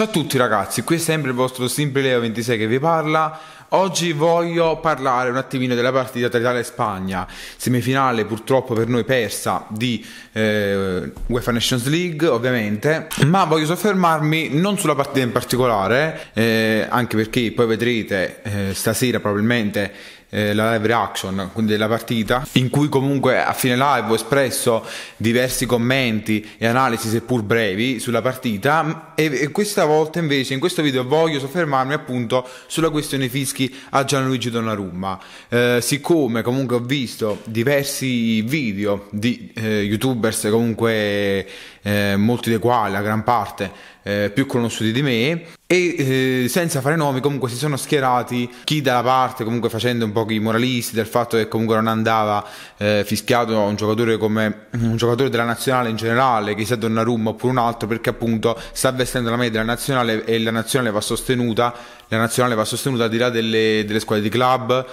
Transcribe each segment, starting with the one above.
Ciao a tutti ragazzi, qui è sempre il vostro SimpleLeo26 che vi parla. Oggi voglio parlare un attimino della partita tra Italia e Spagna, semifinale purtroppo per noi persa di eh, UEFA Nations League ovviamente, ma voglio soffermarmi non sulla partita in particolare, eh, anche perché poi vedrete eh, stasera probabilmente eh, la live reaction, quindi della partita, in cui comunque a fine live ho espresso diversi commenti e analisi, seppur brevi, sulla partita e, e questa volta invece in questo video voglio soffermarmi appunto sulla questione fischi a Gianluigi Donnarumma. Eh, siccome comunque ho visto diversi video di eh, youtubers, comunque eh, molti dei quali, la gran parte, eh, più conosciuti di me, e eh, senza fare nomi comunque si sono schierati chi dalla parte comunque facendo un po' i moralisti del fatto che comunque non andava eh, fischiato un giocatore come un giocatore della nazionale in generale che sia Donnarumma oppure un altro perché appunto sta vestendo la media della nazionale e la nazionale va sostenuta la nazionale va sostenuta al di là delle, delle squadre di club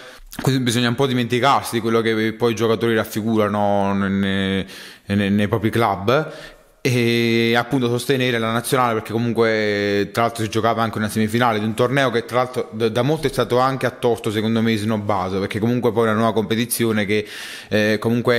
quindi bisogna un po' dimenticarsi di quello che poi i giocatori raffigurano nei, nei, nei propri club e appunto sostenere la nazionale perché comunque tra l'altro si giocava anche una semifinale di un torneo che tra l'altro da molto è stato anche a torto secondo me snobbato perché comunque poi è una nuova competizione che eh, comunque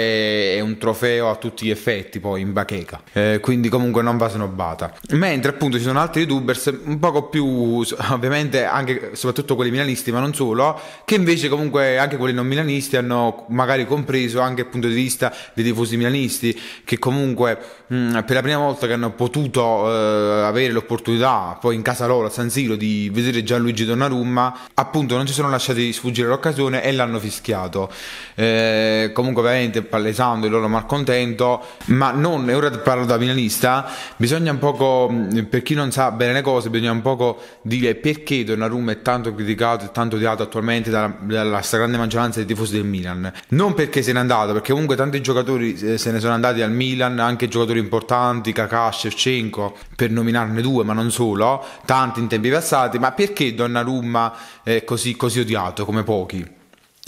è un trofeo a tutti gli effetti poi in bacheca eh, quindi comunque non va snobbata mentre appunto ci sono altri youtubers un poco più ovviamente anche soprattutto quelli milanisti ma non solo che invece comunque anche quelli non milanisti hanno magari compreso anche il punto di vista dei tifosi milanisti che comunque mh, mm, per la prima volta che hanno potuto eh, avere l'opportunità, poi in casa loro a San Siro, di vedere Gianluigi Donnarumma, appunto non ci sono lasciati sfuggire l'occasione e l'hanno fischiato. Eh, comunque ovviamente palesando il loro malcontento, ma non, e ora parlo da finalista bisogna un poco, mm, per chi non sa bene le cose, bisogna un poco dire perché Donnarumma è tanto criticato e tanto odiato attualmente dalla, dalla stragrande maggioranza dei tifosi del Milan. Non perché se n'è andato, perché comunque tanti giocatori eh, se ne sono andati al Milan, anche giocatori importanti importanti, Kakà, Shevchenko, per nominarne due, ma non solo, tanti in tempi passati, ma perché Donnarumma è così, così odiato come pochi?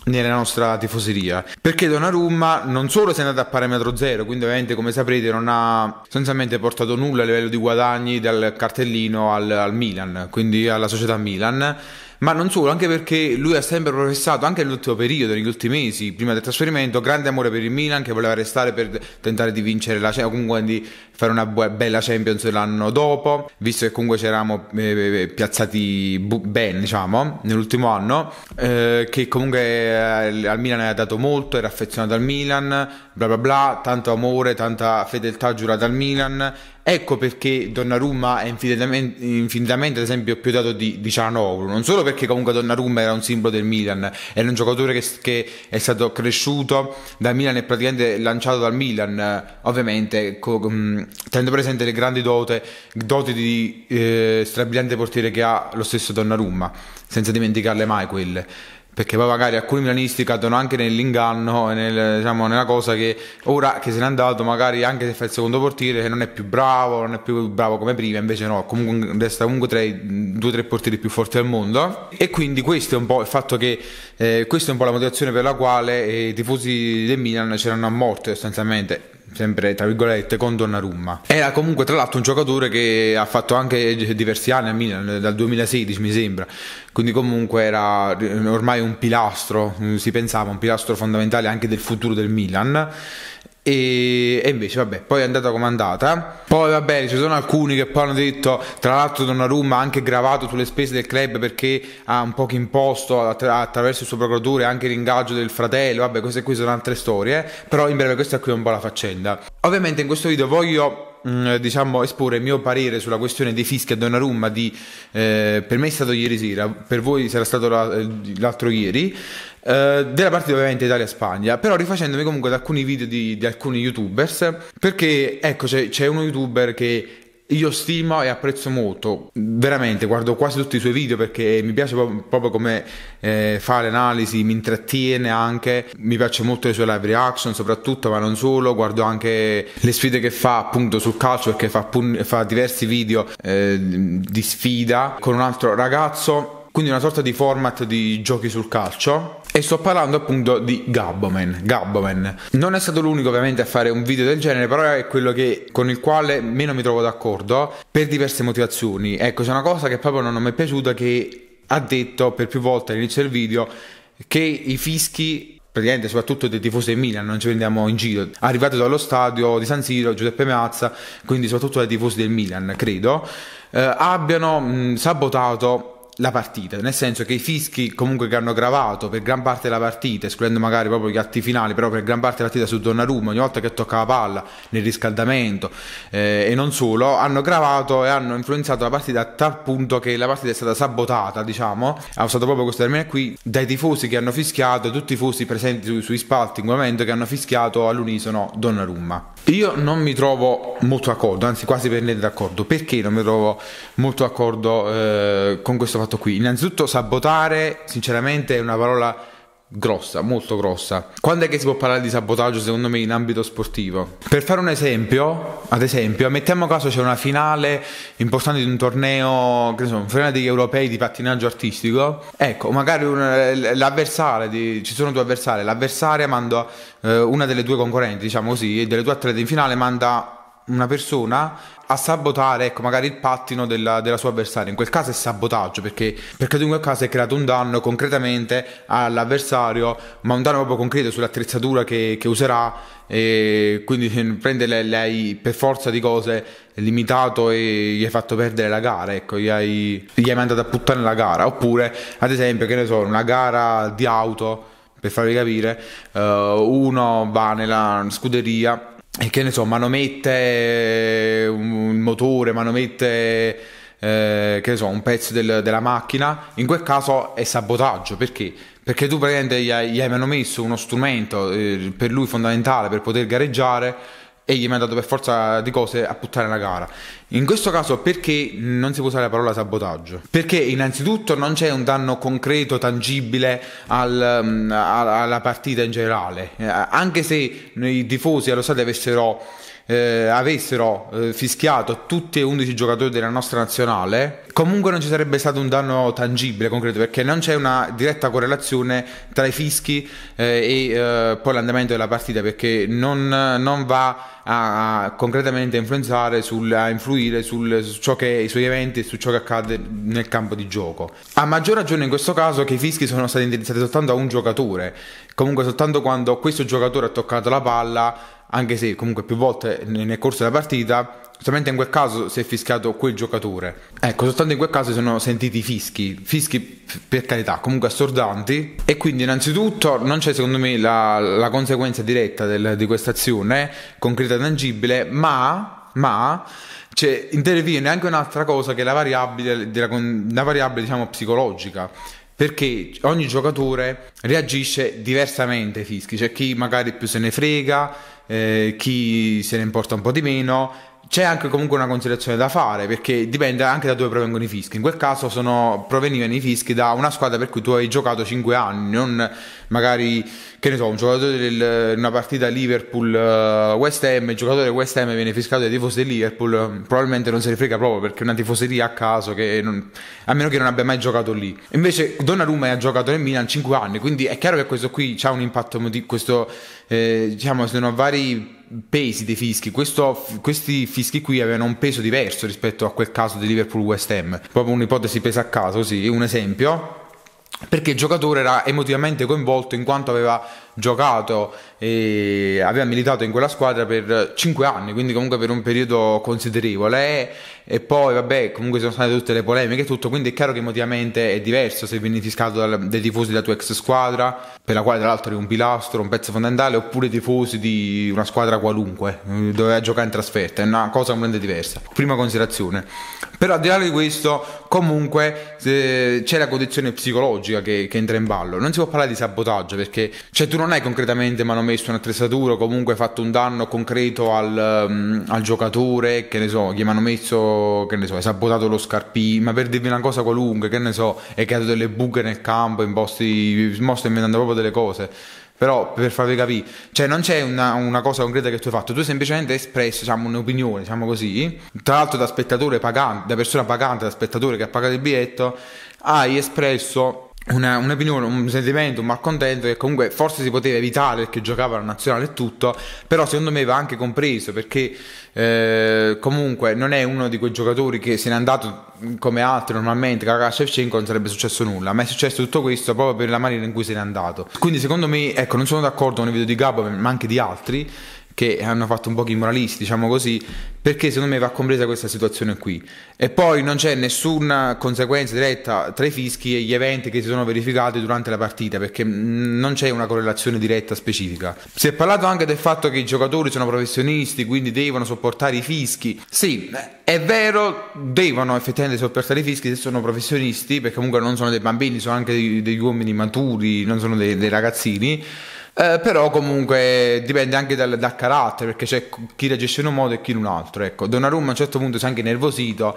nella nostra tifoseria perché Donnarumma non solo si è andato a parametro zero quindi ovviamente come saprete non ha sostanzialmente portato nulla a livello di guadagni dal cartellino al, al Milan quindi alla società Milan ma non solo, anche perché lui ha sempre professato, anche nell'ultimo periodo, negli ultimi mesi, prima del trasferimento, grande amore per il Milan che voleva restare per tentare di vincere la Champions, comunque di fare una bella Champions l'anno dopo, visto che comunque c'eravamo eh, eh, piazzati bu- bene, diciamo, nell'ultimo anno, eh, che comunque eh, al Milan aveva dato molto, era affezionato al Milan, bla bla bla, tanto amore, tanta fedeltà giurata al Milan Ecco perché Donnarumma è infinitamente, infinitamente ad esempio più dato di, di Cianoglu, non solo perché comunque Donnarumma era un simbolo del Milan, era un giocatore che, che è stato cresciuto dal Milan e praticamente lanciato dal Milan, eh, ovviamente co, tenendo presente le grandi dote, dote di eh, strabiliante portiere che ha lo stesso Donnarumma, senza dimenticarle mai quelle perché poi magari alcuni milanisti cadono anche nell'inganno e nel, diciamo, nella cosa che ora che se n'è andato magari anche se fa il secondo portiere non è più bravo, non è più bravo come prima, invece no, comunque resta comunque tra i due o tre portieri più forti al mondo e quindi questo è un po' il fatto che eh, questa è un po' la motivazione per la quale eh, i tifosi del Milan c'erano a morte sostanzialmente sempre tra virgolette con Donnarumma era comunque tra l'altro un giocatore che ha fatto anche diversi anni a Milan dal 2016 mi sembra quindi comunque era ormai un pilastro si pensava un pilastro fondamentale anche del futuro del Milan e, e, invece, vabbè, poi è andata come andata. Poi, vabbè, ci sono alcuni che poi hanno detto, tra l'altro, Donnarumma ha anche gravato sulle spese del club perché ha un po' imposto attra- attraverso il suo procuratore anche l'ingaggio del fratello. Vabbè, queste qui sono altre storie. Eh. Però, in breve, questa qui è un po' la faccenda. Ovviamente, in questo video voglio Mm, diciamo, esporre il mio parere sulla questione dei fischi a Donnarumma di, eh, per me è stato ieri sera, per voi sarà stato la, eh, l'altro ieri, eh, della parte ovviamente Italia-Spagna, però rifacendomi comunque ad alcuni video di, di alcuni youtubers, perché ecco c'è, c'è uno youtuber che io stimo e apprezzo molto, veramente guardo quasi tutti i suoi video perché mi piace proprio come eh, fa le analisi, mi intrattiene anche, mi piace molto le sue live reaction soprattutto, ma non solo, guardo anche le sfide che fa appunto sul calcio perché fa, fa diversi video eh, di sfida con un altro ragazzo quindi una sorta di format di giochi sul calcio e sto parlando appunto di Gabboman. Gabboman non è stato l'unico ovviamente a fare un video del genere, però è quello che, con il quale meno mi trovo d'accordo per diverse motivazioni. Ecco, c'è una cosa che proprio non mi è piaciuta che ha detto per più volte all'inizio del video che i fischi praticamente soprattutto dei tifosi del Milan, non ci prendiamo in giro. arrivati dallo stadio di San Siro, Giuseppe Meazza, quindi soprattutto dai tifosi del Milan, credo, eh, abbiano mh, sabotato la partita, nel senso che i fischi comunque che hanno gravato per gran parte della partita, escludendo magari proprio gli atti finali, però per gran parte della partita su Donnarumma, ogni volta che tocca la palla nel riscaldamento eh, e non solo, hanno gravato e hanno influenzato la partita a tal punto che la partita è stata sabotata, diciamo, ha usato proprio questo termine qui, dai tifosi che hanno fischiato, tutti i tifosi presenti su, sui spalti in quel momento che hanno fischiato all'unisono Donnarumma. Io non mi trovo molto d'accordo, anzi quasi per niente d'accordo. Perché non mi trovo molto d'accordo eh, con questo fatto qui? Innanzitutto sabotare, sinceramente, è una parola grossa, molto grossa. Quando è che si può parlare di sabotaggio secondo me in ambito sportivo? Per fare un esempio, ad esempio, mettiamo caso c'è una finale importante di un torneo, che ne so, un finale degli europei di pattinaggio artistico. Ecco, magari un, eh, l'avversario, di, ci sono due avversari, l'avversaria manda eh, una delle due concorrenti, diciamo così, e delle due atlete in finale manda una persona a sabotare, ecco, magari il pattino della, della sua avversaria. In quel caso è sabotaggio, perché, perché in quel caso è creato un danno concretamente all'avversario, ma un danno proprio concreto sull'attrezzatura che, che userà e quindi prende lei, lei per forza di cose limitato e gli hai fatto perdere la gara, ecco, gli hai, gli hai mandato a puttana la gara. Oppure, ad esempio, che ne so, una gara di auto, per farvi capire, uh, uno va nella scuderia e che ne so, manomette eh, un motore, manomette eh, che ne so, un pezzo del, della macchina, in quel caso è sabotaggio perché? Perché tu praticamente gli hai, gli hai messo uno strumento eh, per lui fondamentale per poter gareggiare e gli è mandato per forza di cose a puttare la gara. In questo caso perché non si può usare la parola sabotaggio? Perché innanzitutto non c'è un danno concreto, tangibile al, mm, alla partita in generale, eh, anche se i tifosi allo stadio avessero... Eh, avessero eh, fischiato tutti e 11 giocatori della nostra nazionale, comunque non ci sarebbe stato un danno tangibile, concreto, perché non c'è una diretta correlazione tra i fischi eh, e eh, poi l'andamento della partita, perché non, non va a concretamente influenzare, sul, a influire sul, su ciò che, sui eventi e su ciò che accade nel campo di gioco. A maggior ragione in questo caso che i fischi sono stati indirizzati soltanto a un giocatore, comunque soltanto quando questo giocatore ha toccato la palla, anche se comunque più volte nel corso della partita, solamente in quel caso si è fischiato quel giocatore. Ecco, soltanto in quel caso si sono sentiti fischi, fischi per carità, comunque assordanti. E quindi innanzitutto non c'è secondo me la, la conseguenza diretta del, di questa azione, concreta e tangibile, ma, ma cioè, interviene anche un'altra cosa che è la variabile, della, la variabile diciamo, psicologica perché ogni giocatore reagisce diversamente ai fischi, c'è cioè, chi magari più se ne frega, eh, chi se ne importa un po' di meno, c'è anche comunque una considerazione da fare perché dipende anche da dove provengono i fischi. In quel caso sono, provenivano i fischi da una squadra per cui tu hai giocato 5 anni, non magari che ne so, un giocatore di una partita Liverpool-West eh, Ham, il giocatore West Ham viene fiscato dai tifosi di Liverpool, probabilmente non se ne frega proprio perché è una tifoseria a caso, non, a meno che non abbia mai giocato lì. Invece Donnarumma ha giocato nel Milan 5 anni, quindi è chiaro che questo qui ha un impatto, questo, eh, diciamo, sono vari pesi dei fischi. Questo, questi fischi qui avevano un peso diverso rispetto a quel caso di Liverpool-West Ham. Proprio un'ipotesi pesa a caso, sì, un esempio. Perché il giocatore era emotivamente coinvolto in quanto aveva giocato e aveva militato in quella squadra per 5 anni, quindi comunque per un periodo considerevole. E poi, vabbè, comunque sono state tutte le polemiche e tutto, quindi è chiaro che emotivamente è diverso se vieni fiscato dal, dai tifosi della tua ex squadra, per la quale tra l'altro è un pilastro, un pezzo fondamentale, oppure tifosi di una squadra qualunque, eh, doveva giocare in trasferta, è una cosa completamente diversa. Prima considerazione. Però al di là di questo, comunque eh, c'è la condizione psicologica che, che entra in ballo. Non si può parlare di sabotaggio perché cioè, tu non non hai concretamente manomesso un'attrezzatura o comunque fatto un danno concreto al, um, al giocatore, che ne so, gli hanno messo, che ne so, hai sabotato lo scarpino, ma per dirvi una cosa qualunque, che ne so, hai creato delle buche nel campo, in posti, mo sto inventando proprio delle cose. Però per farvi capire, cioè non c'è una, una cosa concreta che tu hai fatto, tu hai semplicemente hai espresso diciamo, un'opinione, diciamo così, tra l'altro da spettatore pagante, da persona pagante, da spettatore che ha pagato il biglietto, hai espresso una, un'opinione, un sentimento, un malcontento che comunque forse si poteva evitare perché giocava la nazionale e tutto, però secondo me va anche compreso perché eh, comunque non è uno di quei giocatori che se n'è andato come altri normalmente, Kakà Shevchenko non sarebbe successo nulla, ma è successo tutto questo proprio per la maniera in cui se n'è andato. Quindi secondo me, ecco, non sono d'accordo con il video di Gabo, ma anche di altri, che hanno fatto un po' i moralisti, diciamo così, perché secondo me va compresa questa situazione qui. E poi non c'è nessuna conseguenza diretta tra i fischi e gli eventi che si sono verificati durante la partita, perché mm, non c'è una correlazione diretta specifica. Si è parlato anche del fatto che i giocatori sono professionisti, quindi devono sopportare i fischi. Sì, è vero, devono effettivamente sopportare i fischi se sono professionisti, perché comunque non sono dei bambini, sono anche degli uomini maturi, non sono dei, dei ragazzini. Eh, però comunque dipende anche dal, dal, carattere, perché c'è chi reagisce in un modo e chi in un altro. Ecco, Donnarumma a un certo punto si è anche nervosito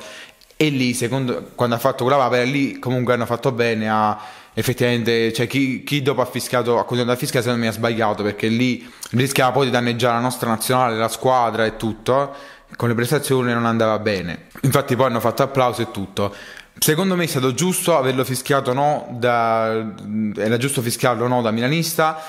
e lì, secondo, quando ha fatto quella papera, lì comunque hanno fatto bene a effettivamente, cioè chi, chi, dopo ha fischiato, ha continuato a fischiare secondo me ha sbagliato perché lì rischiava poi di danneggiare la nostra nazionale, la squadra e tutto, con le prestazioni non andava bene. Infatti poi hanno fatto applauso e tutto. Secondo me è stato giusto averlo fischiato no da, era giusto fischiarlo no da milanista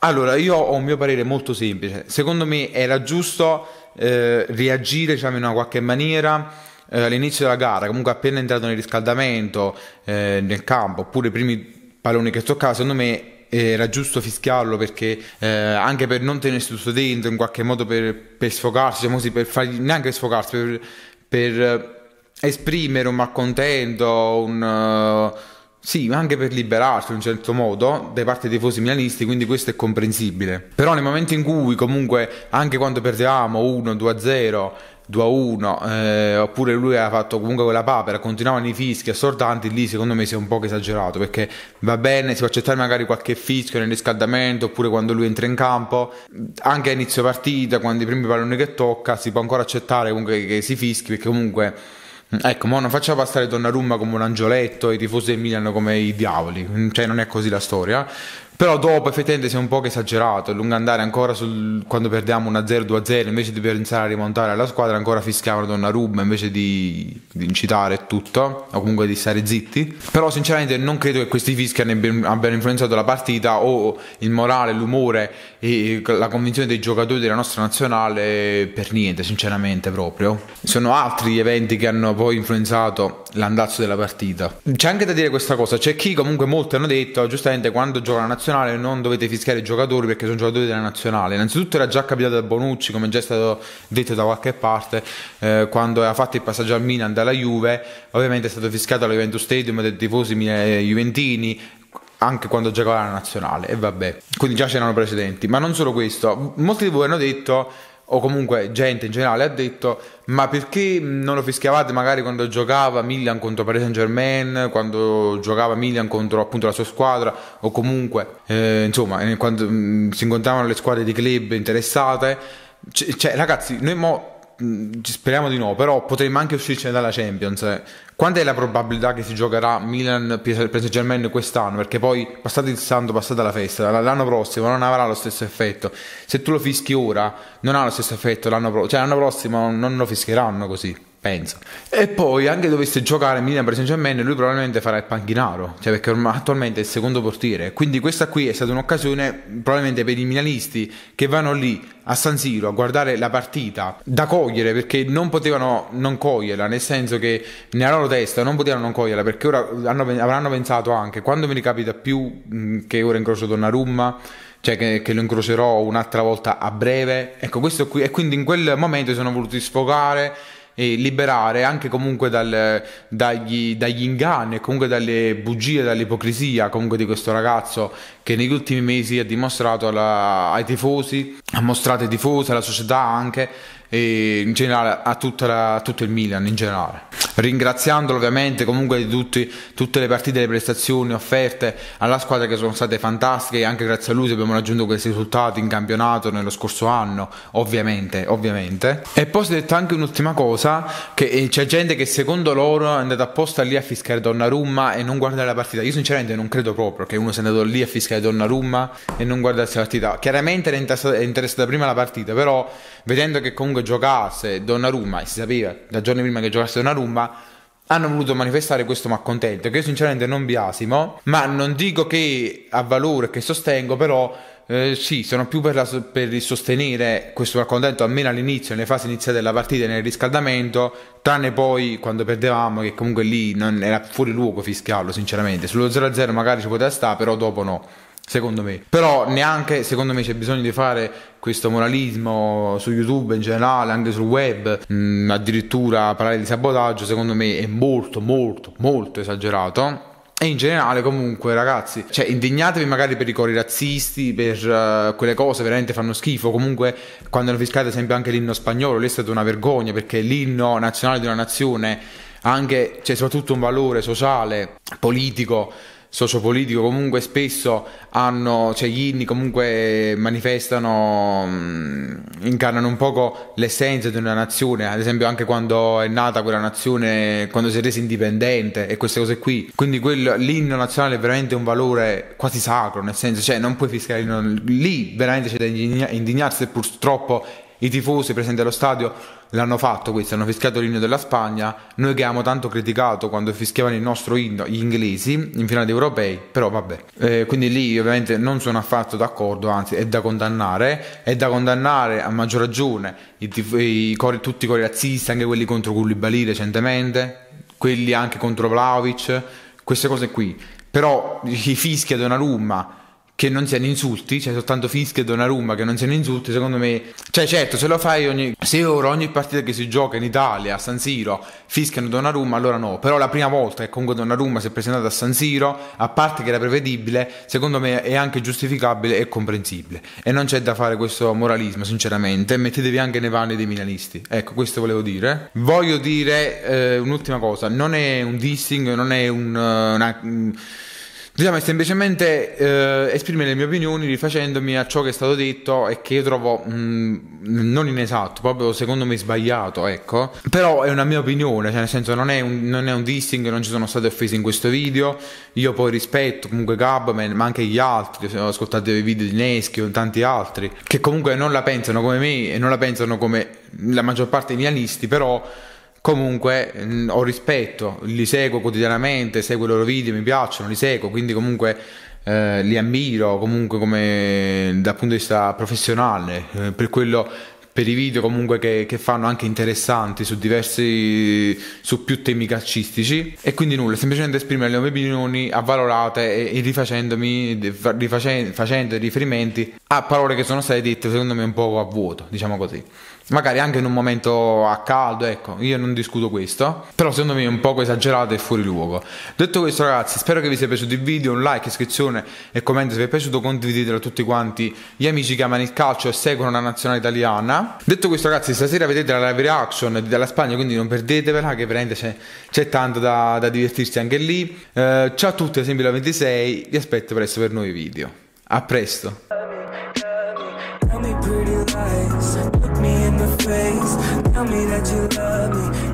allora, io ho un mio parere molto semplice. Secondo me era giusto eh, reagire diciamo, in una qualche maniera eh, all'inizio della gara, comunque appena entrato nel riscaldamento, eh, nel campo, oppure i primi palloni che toccava, secondo me eh, era giusto fischiarlo perché eh, anche per non tenersi tutto dentro, in qualche modo per, per sfogarsi, diciamo così, per fargli, neanche sfogarsi, per, per eh, esprimere un malcontento, un... Uh, sì, ma anche per liberarsi in un certo modo dai parte dei tifosi milanisti, quindi questo è comprensibile. Però nel momento in cui comunque anche quando perdevamo 1, 2 0, 2 1, eh, oppure lui aveva fatto comunque quella papera, continuavano i fischi assordanti, lì secondo me si è un po' esagerato, perché va bene, si può accettare magari qualche fischio nel riscaldamento, oppure quando lui entra in campo, anche a inizio partita, quando i primi palloni che tocca, si può ancora accettare comunque che si fischi, perché comunque Mm. Ecco, ma non facciamo passare Donnarumma come un angioletto e i tifosi del Milano come i diavoli, cioè non è così la storia. Però dopo effettivamente si è un po' esagerato, a lungo andare ancora sul, quando perdiamo 1-0, 2-0, invece di pensare a rimontare la squadra ancora fischiavano Donnarumma invece di, di incitare tutto, o comunque di stare zitti. Però sinceramente non credo che questi fischi abbiano influenzato la partita o il morale, l'umore e la convinzione dei giocatori della nostra nazionale per niente, sinceramente proprio. Sono altri gli eventi che hanno poi influenzato l'andazzo della partita. C'è anche da dire questa cosa, c'è chi comunque molti hanno detto, giustamente quando gioca la nazionale nazionale non dovete fischiare i giocatori perché sono giocatori della nazionale. Innanzitutto era già capitato da Bonucci, come già è stato detto da qualche parte, eh, quando aveva fatto il passaggio al Milan dalla Juve, ovviamente è stato fischiato alla Juventus Stadium dei tifosi eh, juventini, anche quando giocava la nazionale e vabbè quindi già c'erano precedenti ma non solo questo molti di voi hanno detto o comunque gente in generale ha detto ma perché non lo fischiavate magari quando giocava Milan contro Paris Saint Germain quando giocava Milan contro appunto la sua squadra o comunque eh, insomma eh, quando mm, si incontravano le squadre di club interessate cioè, cioè ragazzi noi mo speriamo di no, però potremmo anche uscircene dalla Champions. Quanta è la probabilità che si giocherà Milan PSG Germain quest'anno? Perché poi, passato il santo, passata la festa, l'anno prossimo non avrà lo stesso effetto. Se tu lo fischi ora, non ha lo stesso effetto l'anno prossimo, cioè l'anno prossimo non lo fischieranno così. Penso. E poi anche dovesse giocare Milan per Saint-Germain, lui probabilmente farà il panchinaro, cioè perché ormai attualmente è il secondo portiere. Quindi questa qui è stata un'occasione probabilmente per i milanisti che vanno lì a San Siro a guardare la partita da cogliere perché non potevano non coglierla, nel senso che nella loro testa non potevano non coglierla perché ora hanno, avranno pensato anche quando mi ricapita più che ora incrocio Donnarumma cioè che, che, lo incrocerò un'altra volta a breve. Ecco, questo qui. E quindi in quel momento sono voluti sfogare eh, liberare anche comunque dal, dagli, dagli, inganni, comunque dalle bugie, dall'ipocrisia comunque di questo ragazzo che negli ultimi mesi ha dimostrato alla, ai tifosi, ha mostrato ai tifosi, alla società anche e in generale a, la, a, tutto il Milan in generale. Ringraziandolo ovviamente comunque di tutti, tutte le partite, le prestazioni offerte alla squadra che sono state fantastiche anche grazie a lui abbiamo raggiunto questi risultati in campionato nello scorso anno, ovviamente, ovviamente. E poi si è detto anche un'ultima cosa, che eh, c'è gente che secondo loro è andata apposta lì a fischiare Donnarumma e non guardare la partita. Io sinceramente non credo proprio che uno sia andato lì a fischiare Donnarumma e non guardarsi la partita. Chiaramente era interessata, era interessata prima la partita, però vedendo che comunque comunque giocasse Donnarumma, e si sapeva da giorni prima che giocasse Donnarumma, hanno voluto manifestare questo malcontento, che io sinceramente non biasimo, ma non dico che ha valore, che sostengo, però eh, sì, sono più per, la, per sostenere questo malcontento, almeno all'inizio, nelle fasi iniziali della partita, nel riscaldamento, tranne poi quando perdevamo, che comunque lì non era fuori luogo fischiarlo, sinceramente. Sullo 0-0 magari ci poteva stare, però dopo no secondo me. Però neanche, secondo me, c'è bisogno di fare questo moralismo su YouTube in generale, anche sul web, mh, mm, addirittura parlare di sabotaggio, secondo me è molto, molto, molto esagerato. E in generale, comunque, ragazzi, cioè, indignatevi magari per i cori razzisti, per uh, quelle cose veramente fanno schifo. Comunque, quando hanno fischiato, ad esempio, anche l'inno spagnolo, lì è stata una vergogna perché l'inno nazionale di una nazione ha anche, cioè, soprattutto un valore sociale, politico sociopolitico, comunque spesso hanno, cioè gli inni comunque manifestano, incarnano un poco l'essenza di una nazione, ad esempio anche quando è nata quella nazione, quando si è resa indipendente e queste cose qui. Quindi quel, l'inno nazionale è veramente un valore quasi sacro, nel senso, cioè non puoi fischiare lì veramente c'è da indignarsi, purtroppo i tifosi presenti allo stadio l'hanno fatto questo, hanno fischiato l'inno della Spagna, noi che abbiamo tanto criticato quando fischiavano il nostro inno, gli inglesi, in finale di europei, però vabbè. Eh, quindi lì ovviamente non sono affatto d'accordo, anzi è da condannare, è da condannare a maggior ragione i tif- i cori, tutti i cori razzisti, anche quelli contro Koulibaly recentemente, quelli anche contro Vlaovic, queste cose qui. Però i fischi ad una rumma che non siano insulti, cioè soltanto fischi e Donnarumma che non siano insulti, secondo me, cioè certo, se lo fai ogni 6 ore ogni partita che si gioca in Italia a San Siro, fischiano Donnarumma, allora no, però la prima volta che comunque Donnarumma si è presentato a San Siro, a parte che era prevedibile, secondo me è anche giustificabile e comprensibile e non c'è da fare questo moralismo, sinceramente, mettetevi anche nei panni dei milanisti. Ecco, questo volevo dire. Voglio dire eh, un'ultima cosa, non è un dissing, non è un, eh, una mm, Diciamo, è semplicemente eh, esprimere le mie opinioni rifacendomi a ciò che è stato detto e che io trovo mh, mm, non inesatto, proprio secondo me sbagliato, ecco. Però è una mia opinione, cioè nel senso non è un, non è un dissing, non ci sono state offese in questo video, io poi rispetto comunque Gabman, ma anche gli altri, se ho ascoltato i video di Neschio e tanti altri, che comunque non la pensano come me e non la pensano come la maggior parte degli analisti, però comunque mh, mm, ho rispetto, li seguo quotidianamente, seguo i loro video, mi piacciono, li seguo, quindi comunque eh, li ammiro comunque come dal punto di vista professionale, eh, per quello per i video comunque che, che, fanno anche interessanti su diversi su più temi calcistici e quindi nulla semplicemente esprimere le mie opinioni avvalorate e, e rifacendomi rifacendo, facendo riferimenti a parole che sono state dette secondo me un po' a vuoto diciamo così magari anche in un momento a caldo, ecco, io non discuto questo, però secondo me è un poco esagerato e fuori luogo. Detto questo ragazzi, spero che vi sia piaciuto il video, un like, iscrizione e commento se vi è piaciuto, condividetelo a tutti quanti gli amici che amano il calcio e seguono la nazionale italiana. Detto questo ragazzi, stasera vedete la live reaction della Spagna, quindi non perdetevela che veramente c'è, c'è tanto da, da, divertirsi anche lì. Eh, ciao a tutti, sempre la 26, vi aspetto presto per nuovi video. A presto! face. Tell me that you love me.